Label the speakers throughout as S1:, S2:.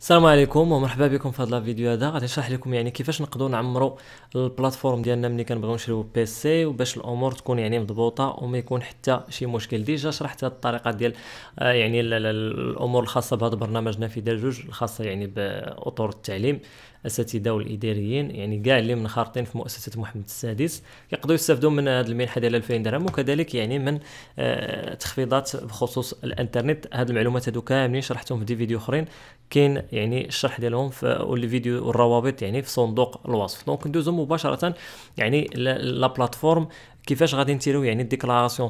S1: السلام عليكم ومرحبا بكم في هذا الفيديو هذا غادي نشرح لكم يعني كيفاش نقدروا نعمروا البلاتفورم ديالنا ملي كنبغيو نشريو بي سي وباش الامور تكون يعني مضبوطه وما يكون حتى شي مشكل ديجا شرحت هذه الطريقه ديال آه، يعني الامور الخاصه بهذا برنامج نافذه جوج الخاصه يعني باطر التعليم الاساتذه والاداريين يعني كاع اللي منخرطين في مؤسسه محمد السادس يقدروا يستافدوا من هذه المنحه ديال 2000 درهم وكذلك يعني من آه، تخفيضات بخصوص الانترنت هذه المعلومات هذو كاملين شرحتهم في دي فيديو اخرين كاين يعني الشرح ديالهم في والفيديو والروابط يعني في صندوق الوصف دونك ندوزو مباشره يعني لا بلاتفورم كيفاش غادي نتيرو يعني ديكلاراسيون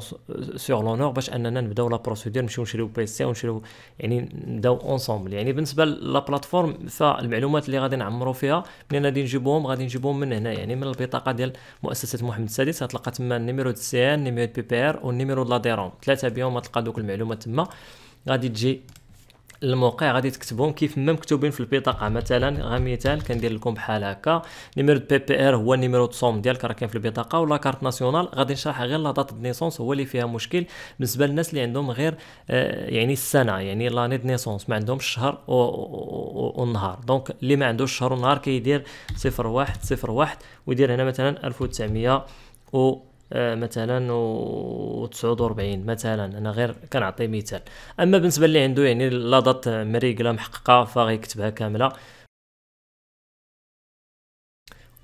S1: سور لونور باش اننا نبداو لا بروسيدور نمشيو نشريو بي سي ونشريو يعني نبداو اونصومبل يعني بالنسبه لا بلاتفورم فالمعلومات اللي غادي نعمرو فيها منين غادي نجيبوهم غادي نجيبوهم من هنا يعني من البطاقه ديال مؤسسه محمد السادس غتلقى تما النيميرو ديال سي ان نيميرو بي بي ار والنيميرو دو لا ديرون ثلاثه بهم غتلقى دوك المعلومات تما غادي تجي الموقع غادي تكتبهم كيف ما مكتوبين في البطاقه مثلا غمثال كندير لكم بحال هكا نيميرو بي بي ار هو النيميرو تصوم ديالك راه كاين في البطاقه ولا كارت ناسيونال غادي نشرح غير لا دات نيسونس هو اللي فيها مشكل بالنسبه للناس اللي عندهم غير آه، يعني السنه يعني لاني نيسونس ما عندهمش الشهر والنهار دونك اللي ما عندوش الشهر والنهار كيدير 01 01 ويدير هنا مثلا 1900 و آه، مثلا و 49 مثلا انا غير كنعطي مثال اما بالنسبه اللي عنده يعني لا دات مريقله محققه فغيكتبها كامله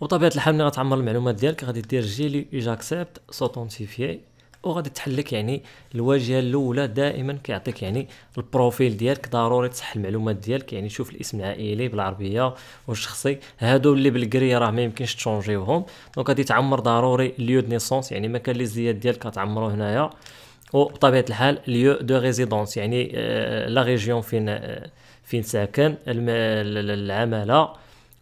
S1: وطبيعه الحال ملي غتعمر المعلومات ديالك غادي دير جيلي اجاكسبت سوتونتيفيي وغادي تحلك يعني الواجهه الاولى دائما كيعطيك يعني البروفيل ديالك ضروري تصح المعلومات ديالك يعني شوف الاسم العائلي بالعربيه والشخصي هادو اللي بالكري راه ما يمكنش تشونجيوهم دونك غادي تعمر ضروري ليو دو نيسونس يعني مكان لي زياد ديالك غتعمرو هنايا وبطبيعه الحال ليو دو ريزيدونس يعني لا آه، ريجيون فين آه، فين ساكن العماله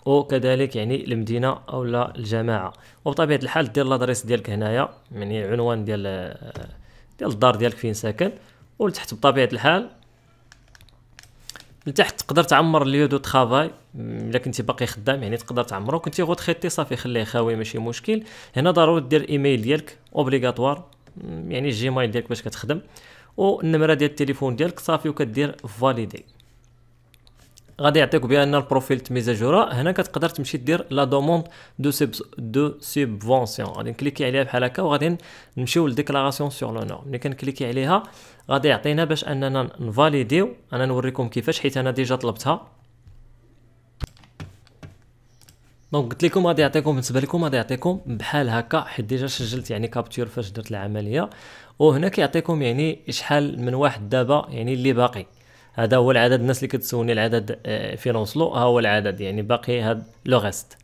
S1: وكذلك يعني المدينه او لا الجماعه وبطبيعه الحال دير لادريس ديالك هنايا يعني عنوان ديال ديال الدار ديالك فين ساكن ولتحت بطبيعه الحال لتحت تقدر تعمر ليو دو ترافاي الا كنتي باقي خدام يعني تقدر تعمرو كنتي غوتخيتي صافي خليه خاوي ماشي مشكل هنا ضروري دير الايميل ديالك اوبليغاتوار يعني الجيميل ديالك باش كتخدم والنمره ديال التليفون ديالك صافي وكدير فاليدي غادي يعطيك بان البروفيل تميزاجورا هنا كتقدر تمشي دير لا دوموند دو سيب دو سيبفونسيون غادي نكليكي عليها بحال هكا وغادي نمشيو لديكلاراسيون سور لو ملي كنكليكي عليها غادي يعطينا باش اننا نفاليديو انا نوريكم كيفاش حيت انا ديجا طلبتها دونك قلت لكم غادي يعطيكم بالنسبه لكم غادي يعطيكم بحال هكا حيت ديجا سجلت يعني كابتور فاش درت العمليه وهنا كيعطيكم يعني شحال من واحد دابا يعني اللي باقي هذا هو العدد الناس اللي كتسوني العدد آه، فين وصلوا ها هو العدد يعني باقي هاد لو ريست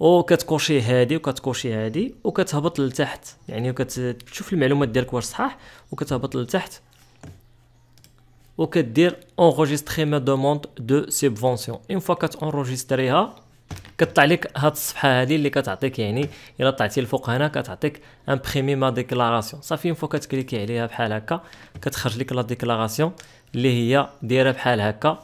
S1: وكتكوشي هادي وكتكوشي هادي وكتهبط لتحت يعني وكتشوف المعلومات ديالك واش صحاح وكتهبط لتحت وكدير انغيستري ما دوموند دو سيبفونسيون اون فوا كتانغيستريها كطلع لك هاد الصفحه هادي اللي كتعطيك يعني الا طلعتي الفوق هنا كتعطيك ان بريمي ما ديكلاراسيون صافي فوا كتكليكي عليها بحال هكا كتخرج لك لا ديكلاراسيون اللي هي دايره بحال هكا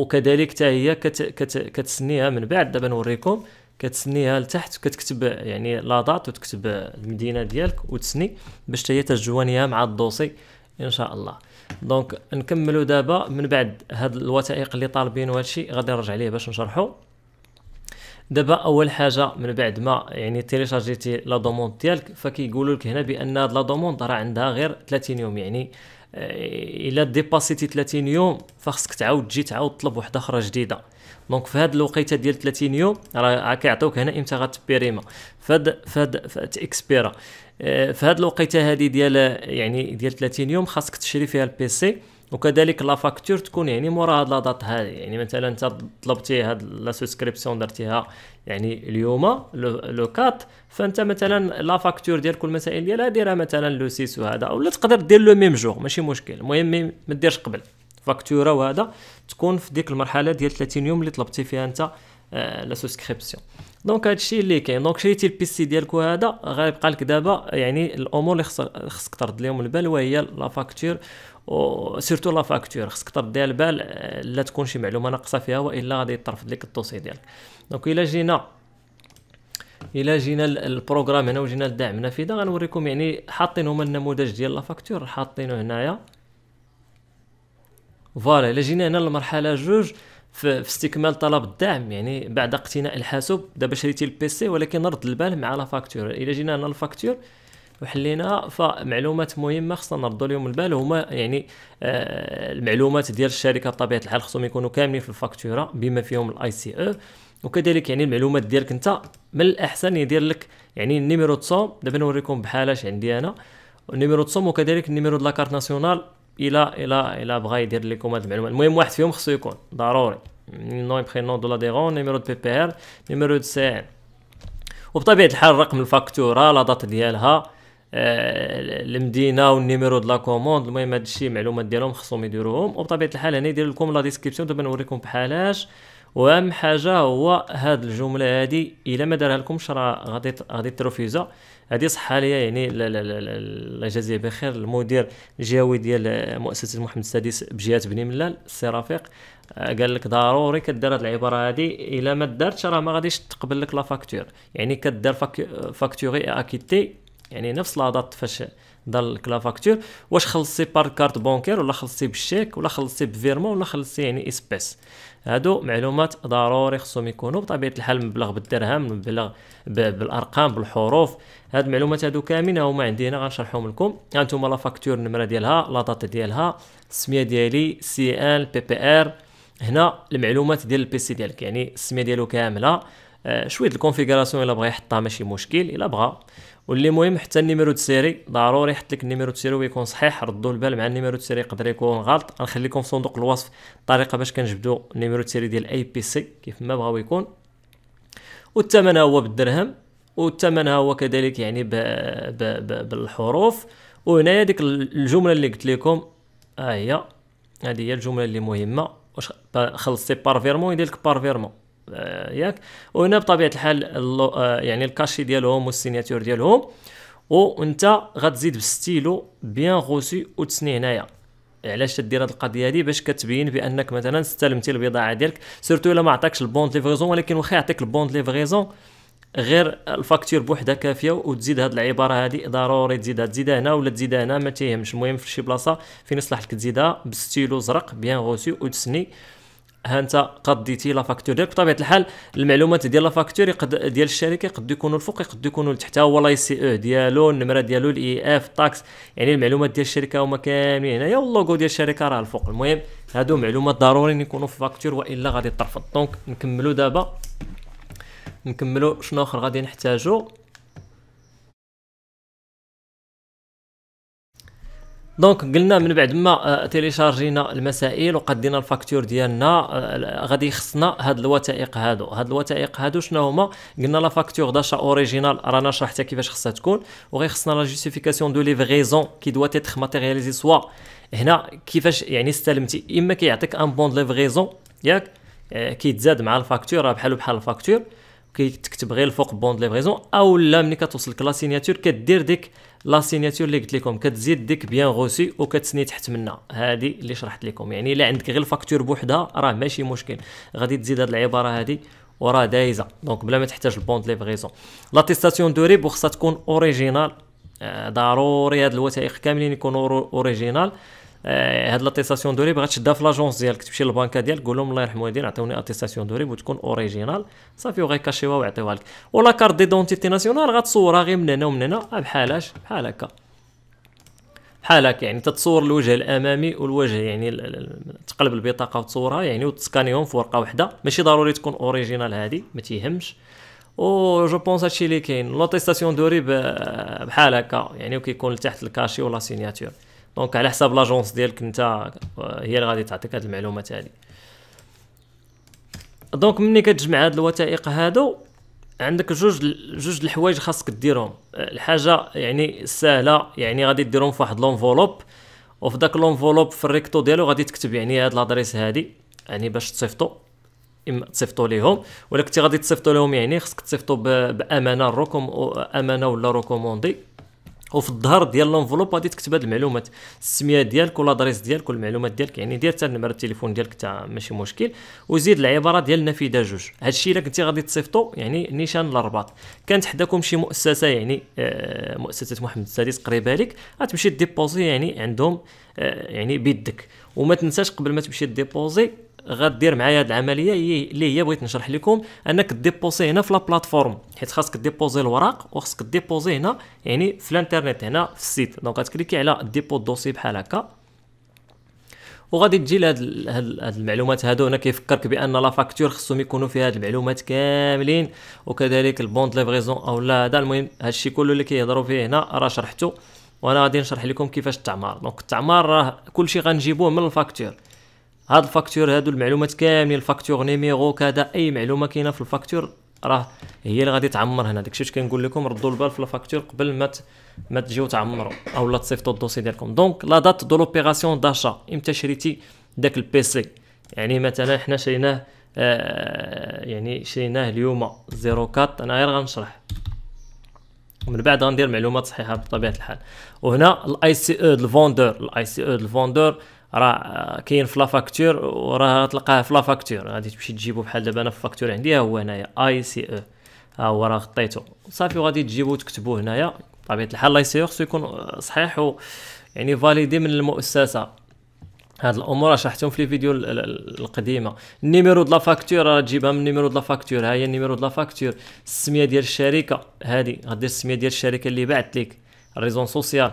S1: وكذلك حتى هي كتسنيها من بعد دابا نوريكم كتسنيها لتحت كتكتب يعني لا دات وتكتب المدينه ديالك وتسني باش حتى هي تجوانيها مع الدوسي ان شاء الله دونك نكملوا دابا من بعد هاد الوثائق اللي طالبين وهادشي غادي نرجع ليه باش نشرحو دابا اول حاجه من بعد ما يعني تيليشارجيتي لا دوموند ديالك فكيقولوا لك هنا بان هاد لا دوموند راه عندها غير 30 يوم يعني الا ديباسيتي 30 يوم فخصك تعاود تجي تعاود طلب واحده اخرى جديده دونك في هاد الوقيته ديال 30 يوم راه كيعطيوك هنا امتى غتبيريما فهاد فهاد تاكسبيرا آه، في هاد الوقيته هادي ديال يعني ديال 30 يوم خاصك تشري فيها البيسي وكذلك لا فاكتور تكون يعني مورا هاد لا هادي يعني مثلا انت طلبتي هاد لا سوسكريبسيون درتيها يعني اليوم لو 4 فانت مثلا لا فاكتور ديال كل مسائل ديالها ديرها مثلا لو 6 وهذا ولا تقدر دير لو ميم جور ماشي مشكل المهم ما ديرش قبل فاكتوره وهذا تكون في ديك المرحله ديال 30 يوم اللي طلبتي فيها انت آه، لا سوسكريبسيون دونك هادشي اللي كاين دونك شريتي البيسي ديالك وهذا غيبقى لك دابا يعني الامور اللي خصك ترد لهم البال وهي لا فاكتور و سيرتو لا فاكتور خصك ترديها البال آه، لا تكون شي معلومه ناقصه فيها والا غادي يطرفد لك الدوسي ديالك دونك الا جينا الا جينا البروغرام هنا وجينا لدعم نافذه غنوريكم يعني حاطين هما النموذج ديال لا فاكتور حاطينه هنايا فوالا الا جينا هنا للمرحله جوج في استكمال طلب الدعم يعني بعد اقتناء الحاسوب دابا شريتي البيسي ولكن رد البال مع لا فاكتور الا جينا هنا الفاكتور وحلينا فمعلومات مهمه خصنا نردو لهم البال هما يعني آه المعلومات ديال الشركه بطبيعه الحال خصهم يكونوا كاملين في الفاكتوره بما فيهم الاي سي او e. وكذلك يعني المعلومات ديالك انت من الاحسن يدير لك يعني النيميرو تصوم دابا نوريكم بحالاش عندي انا النيميرو تصوم وكذلك النيميرو دو لاكارت ناسيونال الى الى الى بغا يدير لكم هاد المعلومات المهم واحد فيهم خصو يكون ضروري نون نو دو لاديرون نيميرو دو بي بي ار نيميرو دو سي ان وبطبيعه الحال رقم الفاكتوره لا دات ديالها آه، المدينه والنيميرو دو لا كوموند المهم هادشي المعلومات ديالهم خصهم يديروهم وبطبيعه الحال هنا يدير لكم لا ديسكريبسيون دابا نوريكم بحالاش واهم حاجه هو هاد الجمله هادي الا ما دارها لكمش راه غادي غادي تروفيزا هادي صحه ليا يعني الله يجازيه بخير المدير الجهوي ديال مؤسسه محمد السادس بجهه بني ملال السي رفيق آه، قال لك ضروري كدير هاد العباره هادي الا ما دارتش راه ما غاديش تقبل لك لا فاكتور يعني كدير فاكتوري اكيتي يعني نفس لا دات فاش دار لك لا فاكتور واش خلصتي بار كارت بونكير ولا خلصتي بالشيك ولا خلصتي بفيرمون ولا خلصتي يعني اسبيس هادو معلومات ضروري خصهم يكونوا بطبيعه الحال مبلغ بالدرهم مبلغ بالارقام بالحروف هاد المعلومات هادو كاملين هما عندي هنا غنشرحهم لكم هانتوما لا فاكتور النمره ديالها لا دات ديالها السميه ديالي سي ان بي بي ار هنا المعلومات ديال البيسي ديالك يعني السميه ديالو كامله آه شويه الكونفيغوراسيون الا بغى يحطها ماشي مشكل الا بغى واللي مهم حتى النيميرو د سيري ضروري يحط لك النيميرو د سيري ويكون صحيح ردوا البال مع النيميرو د سيري يقدر يكون غلط غنخليكم في صندوق الوصف الطريقه باش كنجبدوا النيميرو د سيري ديال اي بي سي كيف ما بغاو يكون والثمن هو بالدرهم والثمن هو كذلك يعني بـ بـ بـ بالحروف وهنايا ديك الجمله اللي قلت لكم ها آه، هي هذه هي الجمله اللي مهمه واش خلصتي بار فيرمون يدير لك بار فيرمون آه، ياك وهنا بطبيعه الحال آه، يعني الكاشي ديالهم والسيناتور ديالهم وانت غتزيد بالستيلو بيان غوسي وتسني هنايا علاش تدير هذه القضيه هذه باش كتبين بانك مثلا استلمتي البضاعه ديالك سيرتو الا ما عطاكش البوند ليفريزون ولكن واخا يعطيك البوند ليفريزون غير الفاكتور بوحدها كافيه وتزيد هاد العباره هادي ضروري تزيدها تزيدها هنا ولا تزيدها هنا ما تيهمش المهم في شي بلاصه فين يصلح لك تزيدها بستيلو زرق بيان غوسي وتسني ها انت قضيتي لا فاكتور ديالك بطبيعه الحال المعلومات ديال لا فاكتور ديال الشركه قد يكونوا الفوق قد يكونوا لتحت هو لا سي او ديالو النمره ديالو الاي اف الطاكس يعني المعلومات ديال الشركه هما كاملين هنايا يعني واللوغو ديال الشركه راه الفوق المهم هادو معلومات ضروري يكونوا في فاكتور والا غادي ترفض دونك نكملوا دابا نكملوا شنو اخر غادي نحتاجو دونك قلنا من بعد ما آه، تيليشارجينا المسائل وقدينا الفاكتور ديالنا آه، غادي يخصنا هاد الوثائق هادو هاد الوثائق هادو شنو هما قلنا لا فاكتور داشا اوريجينال رانا شرحتها كيفاش خصها تكون وغيخصنا لا جوستيفيكاسيون دو ليفغيزون كي دوا تيتخ ماتيرياليزي سوا هنا كيفاش يعني استلمتي اما كيعطيك ان بون دو ليفغيزون ياك آه، كيتزاد مع الفاكتور راه بحالو بحال الفاكتور كيتكتب غير الفوق دو ليفغيزون او لا ملي كتوصلك لا كدير ديك لا سيناتور اللي قلت لكم كتزيد ديك بيان غوسي وكتسني تحت منها هذه اللي شرحت لكم يعني الا عندك غير الفاكتور بوحدها راه ماشي مشكل غادي تزيد هذه العباره هذه وراه دايزه دونك بلا ما تحتاج البونت ليفغيزون لاتيستاسيون دو ريب وخصها تكون اوريجينال ضروري هاد الوثائق كاملين يكونوا اوريجينال آه، هاد لاتيستاسيون دوري بغات تشدها في لاجونس ديالك تمشي للبنكه ديالك تقول لهم الله يرحم والدين عطيوني اتيستاسيون دوري وتكون اوريجينال صافي وغيكاشيوها ويعطيوها لك ولا كارت ديدونتيتي ناسيونال غتصورها غير من هنا ومن هنا آه، بحالاش بحال هكا بحال هكا يعني تتصور الوجه الامامي والوجه يعني تقلب البطاقه وتصورها يعني وتسكانيهم في ورقه واحده ماشي ضروري تكون اوريجينال هادي ما تيهمش و جو بونس هادشي اللي كاين لوتيستاسيون دوري بحال هكا يعني وكيكون لتحت الكاشي ولا سيناتور دونك على حساب لاجونس ديالك انت هي اللي غادي تعطيك هاد المعلومات هادي دونك ملي كتجمع هاد الوثائق هادو عندك جوج جوج الحوايج خاصك ديرهم الحاجه يعني سهله يعني غادي ديرهم في واحد لونفولوب وفي داك لونفولوب في الريكتو ديالو غادي تكتب يعني هاد لادريس هادي يعني باش تصيفطو اما تصيفطو ليهم ولا كنتي غادي تصيفطو لهم يعني خاصك تصيفطو بامانه الرقم امانه ولا روكوموندي وفي الظهر ديال لونفلوب غادي تكتب هاد المعلومات السميه ديالك ولادريس ديالك والمعلومات ديالك يعني دير حتى نمره التليفون ديالك حتى ماشي مشكل وزيد العباره ديال النافذه جوج هادشي الا كنتي غادي تصيفطو يعني نيشان الرباط كانت حداكم شي مؤسسه يعني آه مؤسسه محمد السادس قريبه لك غتمشي ديبوزي يعني عندهم آه يعني بيدك وما تنساش قبل ما تمشي ديبوزي غدير معايا هذه العمليه اللي هي بغيت نشرح لكم انك ديبوزي هنا في لا بلاتفورم حيت خاصك ديبوزي الوراق وخاصك ديبوزي هنا يعني في الانترنت هنا في السيت دونك غتكليكي على ديبو دوسي بحال هكا وغادي تجي لهاد هاد المعلومات هادو هنا كيفكرك بان لا فاكتور خصهم يكونوا فيها هاد المعلومات كاملين وكذلك البوند ليفريزون او لا هذا المهم هادشي كله اللي كيهضروا فيه هنا راه شرحته وانا غادي نشرح لكم كيفاش التعمار دونك التعمار راه كلشي غنجيبوه من الفاكتور هاد الفاكتور هادو المعلومات كاملين الفاكتور نيميرو كذا اي معلومه كاينه في الفاكتور راه هي اللي غادي تعمر هنا داكشي اش كنقول لكم ردوا البال في الفاكتور قبل ما ما تجيو تعمروا اولا تصيفطوا الدوسي ديالكم دونك لا دات دو لوبيراسيون داشا امتى شريتي داك البيسي يعني مثلا حنا شريناه آه يعني شريناه اليوم 04 انا غير غنشرح ومن بعد غندير معلومات صحيحه بطبيعه الحال وهنا الاي سي او الفوندور الاي سي او ديال الفوندور راه كاين في لافاكتور وراه تلقاه في لافاكتور غادي تمشي تجيبو بحال دابا انا في فاكتور عندي ها هو هنايا اي سي او ها هو راه غطيتو صافي وغادي تجيبو تكتبو هنايا بطبيعه الحال لاي سي خصو يكون صحيح و يعني فاليدي من المؤسسه هاد الامور راه شرحتهم في لي فيديو القديمه النيميرو د لا فاكتور راه تجيبها من النيميرو د لا فاكتور ها هي النيميرو د لا فاكتور السميه ديال الشركه هادي غدير السميه ديال الشركه اللي بعت ليك الريزون سوسيال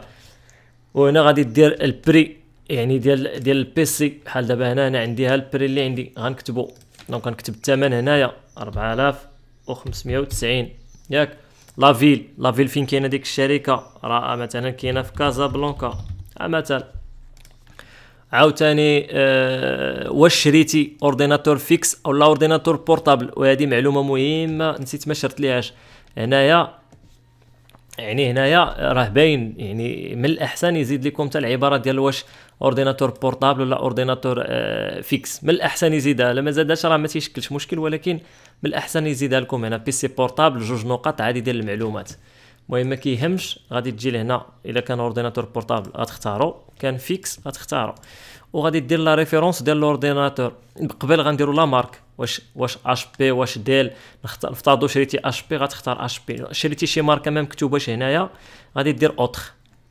S1: وهنا غادي دير البري يعني ديال ديال البيسي بحال دابا هنا انا عندي ها البري اللي عندي غنكتبو دونك غنكتب الثمن هنايا 4590 ياك لا فيل لا فيل فين كاينه ديك الشركه راه مثلا كاينه في كازا بلانكا مثلا عاوتاني آه واش شريتي اورديناتور فيكس او لا اورديناتور بورتابل وهذه معلومه مهمه نسيت ما شرت ليهاش هنايا يعني هنايا راه باين يعني من الاحسن يزيد لكم حتى العباره ديال واش اورديناتور بورتابل ولا اورديناتور آه، فيكس من الاحسن يزيدها لما زادش راه ما تيشكلش مشكل ولكن من الاحسن يزيدها لكم هنا بيسي بورتابل جوج نقط عادي ديال المعلومات المهم ما كيهمش غادي تجي لهنا الا كان اورديناتور بورتابل غتختارو كان فيكس غتختارو وغادي دير لا ريفيرونس ديال الاورديناتور قبل غنديرو لا مارك واش واش اش بي واش ديل نفترضوا شريتي اش بي غتختار اش بي شريتي شي ماركه ما مكتوباش هنايا غادي دير اوتر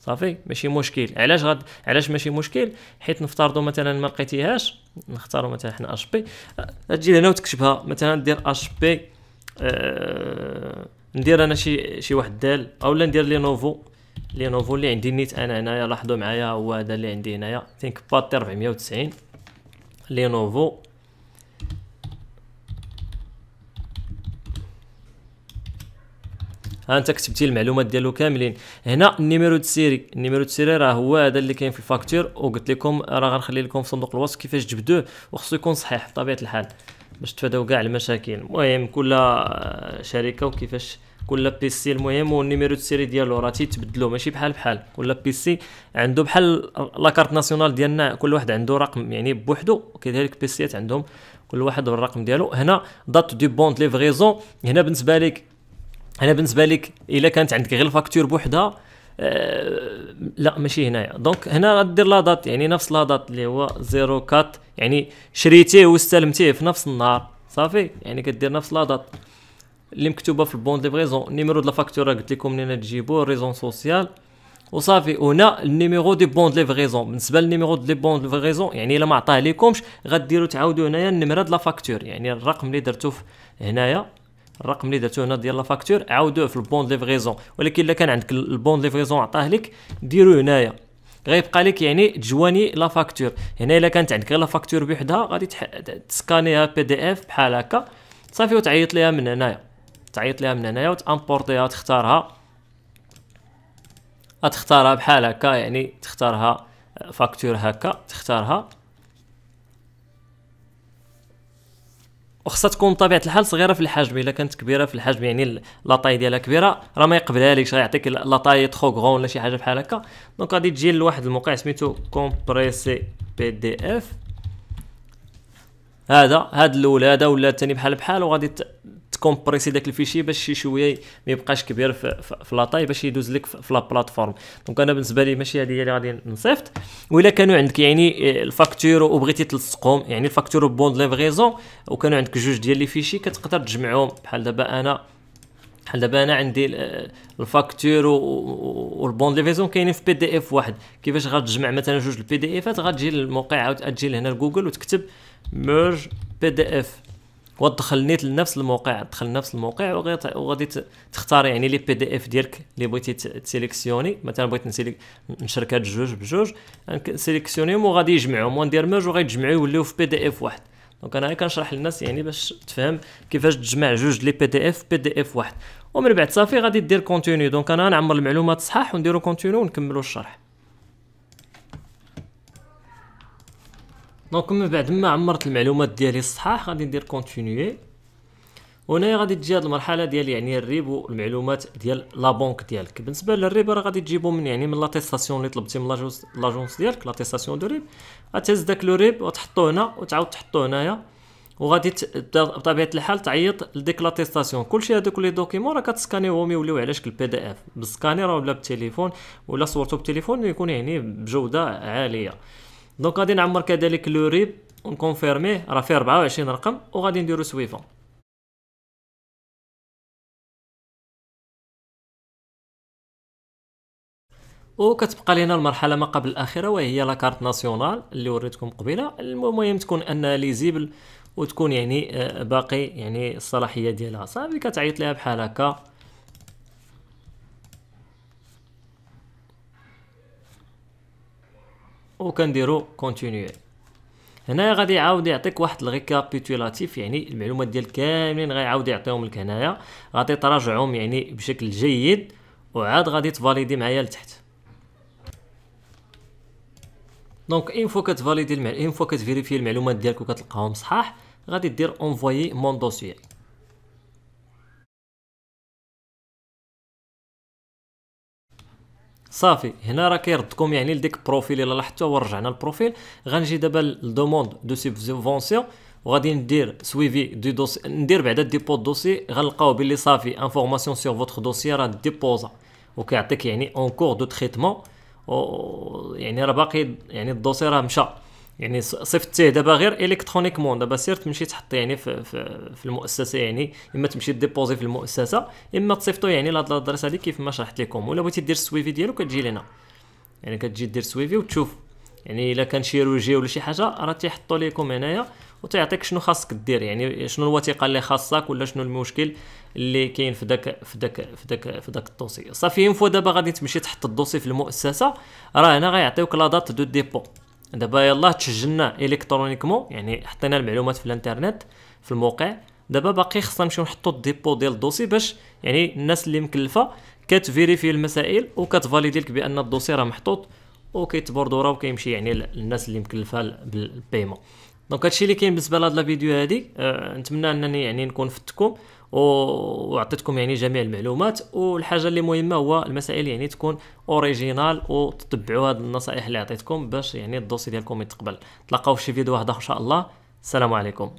S1: صافي ماشي مشكل علاش غد علاش ماشي مشكل حيت نفترضوا مثلا ما لقيتيهاش نختاروا مثلا حنا اش آه، بي تجي لهنا وتكتبها مثلا دير اش بي أه ندير انا شي شي واحد دال اولا ندير لي نوفو لي نوفو اللي عندي نيت انا هنايا لاحظوا معايا هو هذا اللي عندي هنايا ثينك باتي 490 لي نوفو ها انت كتبتي المعلومات ديالو كاملين هنا النيميرو دو سيري النيميرو دو سيري راه هو هذا اللي كاين في الفاكتور وقلت لكم راه غنخلي لكم في صندوق الوصف كيفاش جبدوه وخصو يكون صحيح بطبيعه الحال باش تفاداو كاع المشاكل المهم كل شركه وكيفاش كل بيسي المهم والنيميرو دو سيري ديالو راه تيتبدلوا ماشي بحال بحال كل بيسي عنده بحال لاكارت ناسيونال ديالنا كل واحد عنده رقم يعني بوحدو وكذلك بيسيات عندهم كل واحد بالرقم ديالو هنا دات دي بونت ليفغيزون هنا بالنسبه لك انا بالنسبه لك الا كانت عندك غير الفاكتور بوحدها أه لا ماشي هنايا دونك هنا غدير لا دات يعني نفس لا دات اللي هو 04 يعني شريتيه واستلمتيه في نفس النهار صافي يعني كدير نفس لا دات اللي مكتوبه في البون ليفريزون النيميرو ديال لا قلت لكم منين تجيبو ريزون سوسيال وصافي هنا النيميرو دي بون ليفريزون بالنسبه للنيميرو دي بون ليفريزون يعني الا ما عطاه لكمش غديروا تعاودوا هنايا النمره ديال لا يعني الرقم اللي درتو هنايا الرقم اللي درتو هنا ديال لا فاكتور عاودوه في البون ليفغيزون ولكن الا كان عندك البون ليفغيزون عطاه لك ديرو هنايا غيبقى لك يعني تجواني لا فاكتور هنا الا كانت عندك غير لا فاكتور بوحدها غادي تسكانيها بي دي اف بحال هكا صافي وتعيط ليها من هنايا تعيط ليها من هنايا وتامبورطيها تختارها تختارها بحال هكا يعني تختارها فاكتور هكا تختارها وخصها تكون بطبيعه الحال صغيره في الحجم الا كانت كبيره في الحجم يعني لاطاي ديالها كبيره راه ما يقبلها لكش غيعطيك لاطاي تخو غون ولا شي حاجه بحال هكا دونك غادي تجي لواحد الموقع سميتو كومبريسي بي دي اف هذا هاد الاول هذا ولا الثاني بحال بحال وغادي تكومبريسي داك الفيشي باش شي شويه ما يبقاش كبير في لاطاي باش يدوز لك في لا بلاتفورم دونك انا بالنسبه لي ماشي هذه هي اللي غادي نصيفط ولا كانوا عندك يعني آه، الفاكتور وبغيتي تلصقهم يعني الفاكتور بوند ليفغيزون وكانوا عندك جوج ديال لي فيشي كتقدر تجمعهم بحال دابا انا بحال دابا انا عندي آه، الفاكتور والبون ليفيزون كاينين في بي دي اف واحد كيفاش غتجمع مثلا جوج البي دي افات غتجي للموقع عاود تجي لهنا لجوجل وتكتب ميرج بي دي اف ودخلنيت لنفس الموقع دخل لنفس الموقع وغادي تختار يعني لي بي دي اف ديالك اللي بغيتي تسيليكسيوني مثلا بغيت نسيلي نشرك هاد جوج بجوج سيليكسيونيهم وغادي يجمعهم وندير ميرج يجمعوا يوليو في بي دي اف واحد دونك انا كنشرح للناس يعني باش تفهم كيفاش تجمع جوج لي بي دي اف بي دي اف واحد ومن بعد صافي غادي دير كونتينيو دونك انا نعمر المعلومات صحاح ونديرو كونتينيو ونكملو الشرح دونك من بعد ما عمرت المعلومات ديالي صحاح غادي ندير كونتينيي وهنايا غادي تجي هاد المرحله ديال يعني الريب والمعلومات ديال لا بنك ديالك بالنسبه للريب راه غادي تجيبو من يعني من لاتيستاسيون اللي طلبتي من لاجونس ديالك لاتيستاسيون دو ريب غتهز داك لو ريب وتحطو هنا وتعاود تحطو هنايا وغادي بطبيعه الحال تعيط لديك لاتيستاسيون كلشي هادوك لي دوكيمون راه كتسكانيوهم يوليو على شكل بي دي اف بالسكانير ولا بالتليفون ولا صورتو بالتليفون يكون يعني بجوده عاليه دونك غادي نعمر كذلك لو ريب ونكونفيرميه راه فيه 24 رقم وغادي نديرو سويفون وكتبقى لينا المرحله ما قبل الاخيره وهي لا كارت ناسيونال اللي وريتكم قبيله المهم تكون انها ليزيبل وتكون يعني آه، باقي يعني الصلاحيه ديالها صافي كتعيط ليها بحال هكا وكنديرو كونتينيو هنايا غادي يعاود يعطيك واحد الريكابيتولاتيف يعني المعلومات ديال كاملين غيعاود يعطيهم لك هنايا غادي تراجعهم يعني بشكل جيد وعاد غادي تفاليدي معايا لتحت دونك اون فوا كتفاليدي اون فوا كتفيريفي المعلومات ديالك وكتلقاهم صحاح غادي دير اونفويي مون دوسيي صافي هنا راه كيردكم يعني لديك بروفيل الا لاحظتوا ورجعنا البروفيل غنجي دابا للدوموند دو سيفونسيون وغادي ندير سويفي دو دوسي ندير بعدا ديبو دوسي غنلقاو باللي صافي انفورماسيون سور فوتغ دوسي راه ديبوزا وكيعطيك يعني اون كور دو تريتمون يعني راه باقي يعني الدوسي راه مشى يعني صيفطتيه دابا غير الكترونيكمون دابا سير تمشي تحط يعني في, في, في المؤسسه يعني اما تمشي ديبوزي في المؤسسه اما تصيفطو يعني لهاد الادريس هادي كيف ما شرحت لكم ولا بغيتي دير السويفي ديالو كتجي لهنا يعني كتجي دير سويفي وتشوف يعني الا كان شيروجي ولا شي حاجه راه تيحطو لكم هنايا وتعطيك شنو خاصك دير يعني شنو الوثيقه اللي خاصك ولا شنو المشكل اللي كاين في داك في داك في داك في داك الدوسي صافي اون فوا دابا غادي تمشي تحط الدوسي في المؤسسه راه هنا غيعطيوك لا دات دو ديبو دابا يلاه تسجلنا الكترونيكمون يعني حطينا المعلومات في الانترنت في الموقع دابا باقي خصنا نمشيو نحطو الديبو ديال الدوسي باش يعني الناس اللي مكلفه كتفيريفي المسائل وكتفاليدي لك بان الدوسي راه محطوط وكيتبوردورا وكيمشي يعني للناس اللي مكلفه بالبيمون دونك هادشي اللي كاين بالنسبه لهاد لا فيديو هادي أه نتمنى انني يعني نكون فدتكم وعطيتكم يعني جميع المعلومات والحاجه اللي مهمه هو المسائل يعني تكون اوريجينال وتتبعوا هذه النصائح اللي عطيتكم باش يعني الدوسي ديالكم يتقبل تلاقاو في شي فيديو واحد اخر ان شاء الله السلام عليكم